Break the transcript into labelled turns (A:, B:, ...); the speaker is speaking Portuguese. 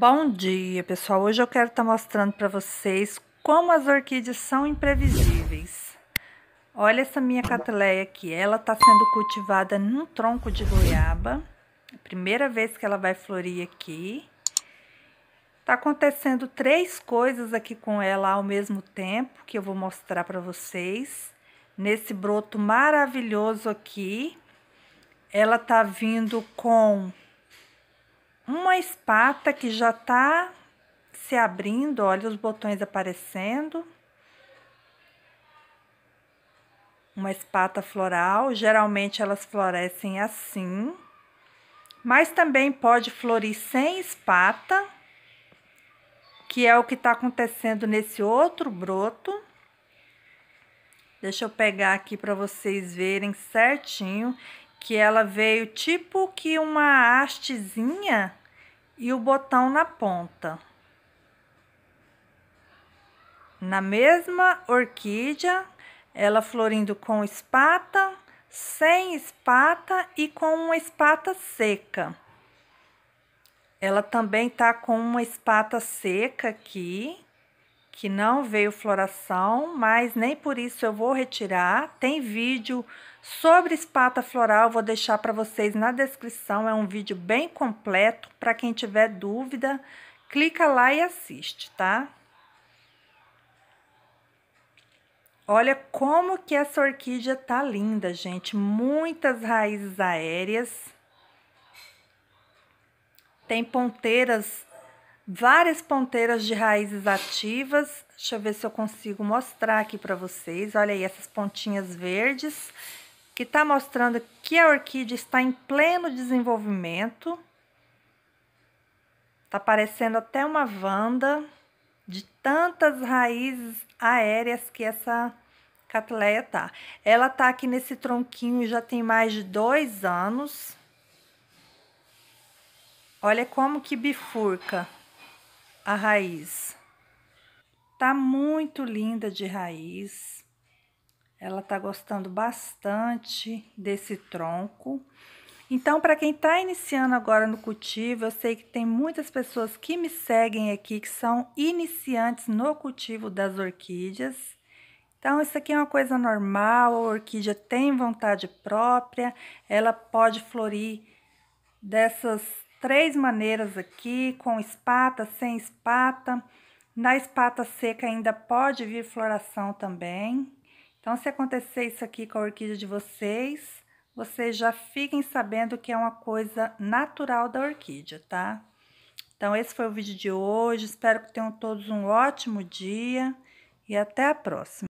A: Bom dia, pessoal. Hoje eu quero estar tá mostrando para vocês como as orquídeas são imprevisíveis. Olha essa minha catleia aqui. Ela está sendo cultivada num tronco de goiaba. É a primeira vez que ela vai florir aqui. Tá acontecendo três coisas aqui com ela ao mesmo tempo que eu vou mostrar para vocês. Nesse broto maravilhoso aqui, ela tá vindo com uma espata que já tá se abrindo, olha os botões aparecendo. Uma espata floral, geralmente elas florescem assim, mas também pode florir sem espata, que é o que está acontecendo nesse outro broto. Deixa eu pegar aqui para vocês verem certinho que ela veio tipo que uma hastezinha e o botão na ponta. Na mesma orquídea, ela florindo com espata, sem espata e com uma espata seca. Ela também tá com uma espata seca aqui, que não veio floração, mas nem por isso eu vou retirar. Tem vídeo Sobre espata floral, vou deixar para vocês na descrição, é um vídeo bem completo, para quem tiver dúvida, clica lá e assiste, tá? Olha como que essa orquídea tá linda, gente, muitas raízes aéreas. Tem ponteiras, várias ponteiras de raízes ativas. Deixa eu ver se eu consigo mostrar aqui para vocês. Olha aí essas pontinhas verdes que está mostrando que a orquídea está em pleno desenvolvimento. Está parecendo até uma vanda de tantas raízes aéreas que essa catleia tá. Ela tá aqui nesse tronquinho já tem mais de dois anos. Olha como que bifurca a raiz. Tá muito linda de raiz. Ela tá gostando bastante desse tronco. Então, para quem está iniciando agora no cultivo, eu sei que tem muitas pessoas que me seguem aqui que são iniciantes no cultivo das orquídeas. Então, isso aqui é uma coisa normal, a orquídea tem vontade própria, ela pode florir dessas três maneiras aqui, com espata, sem espata. Na espata seca ainda pode vir floração também. Então, se acontecer isso aqui com a orquídea de vocês, vocês já fiquem sabendo que é uma coisa natural da orquídea, tá? Então, esse foi o vídeo de hoje. Espero que tenham todos um ótimo dia e até a próxima.